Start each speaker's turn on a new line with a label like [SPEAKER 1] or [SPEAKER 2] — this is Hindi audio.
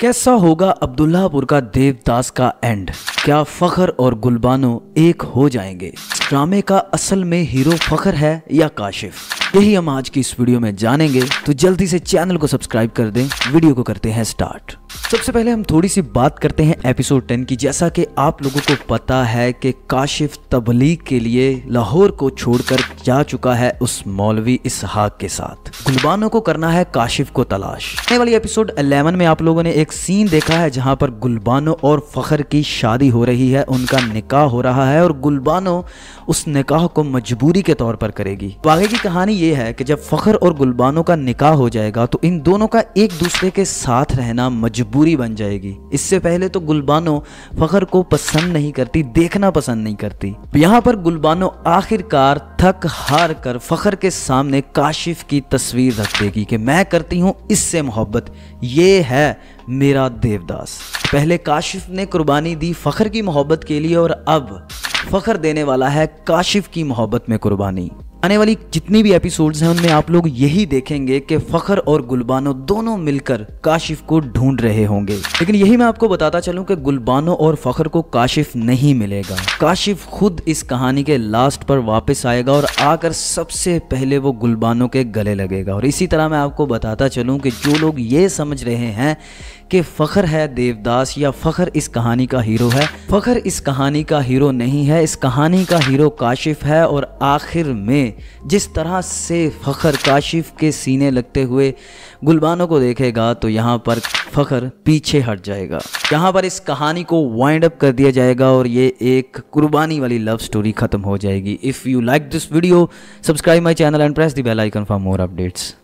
[SPEAKER 1] कैसा होगा अब्दुल्लापुर का देवदास का एंड क्या फखर और गुलबानो एक हो जाएंगे ड्रामे का असल में हीरो फखर है या काशिफ यही हम आज की इस वीडियो में जानेंगे तो जल्दी से चैनल को सब्सक्राइब कर दें वीडियो को करते हैं स्टार्ट सबसे पहले हम थोड़ी सी बात करते हैं एपिसोड 10 की जैसा कि आप लोगों को पता है कि काशिफ तबलीग के लिए लाहौर को छोड़कर जा चुका है उस मौलवी इसहाक के साथ गुलबानों को करना है काशिफ को तलाश आने वाली एपिसोड 11 में आप लोगों ने एक सीन देखा है जहां पर गुलबानों और फखर की शादी हो रही है उनका निकाह हो रहा है और गुलबानों उस निकाह को मजबूरी के तौर पर करेगी तो आगे की कहानी ये है कि जब फखर और गुलबानों का निकाह हो जाएगा तो इन दोनों का एक दूसरे के साथ रहना मजबूरी बन जाएगी इससे पहले तो गुलबानो फखर को पसंद नहीं करती देखना पसंद नहीं करती यहाँ पर गुलबानो आखिरकार थक हार कर फ़खर के सामने काशिफ की तस्वीर रख देगी कि मैं करती हूँ इससे मोहब्बत ये है मेरा देवदास पहले काशिफ ने कुर्बानी दी फखर की मोहब्बत के लिए और अब फ़खर देने वाला है काशिफ की मोहब्बत में कुर्बानी आने वाली जितनी भी एपिसोड्स हैं उनमें आप लोग यही देखेंगे कि फखर और गुलबानो दोनों मिलकर काशिफ को ढूंढ रहे होंगे लेकिन यही मैं आपको बताता चलूं कि गुलबानो और फखर को काशिफ नहीं मिलेगा काशिफ खुद इस कहानी के लास्ट पर वापस आएगा और आकर सबसे पहले वो गुलबानो के गले लगेगा और इसी तरह मैं आपको बताता चलूँ कि जो लोग ये समझ रहे हैं कि फ़खर है देवदास या फ़खर इस कहानी का हीरो है फ़खर इस कहानी का हीरो नहीं है इस कहानी का हीरो काशिफ है और आखिर में जिस तरह से फ़खर काशिफ के सीने लगते हुए गुलबानों को देखेगा तो यहाँ पर फ़खर पीछे हट जाएगा यहाँ पर इस कहानी को वाइंड अप कर दिया जाएगा और ये एक कुर्बानी वाली लव स्टोरी ख़त्म हो जाएगी if you like this video subscribe my channel and press the bell icon for more updates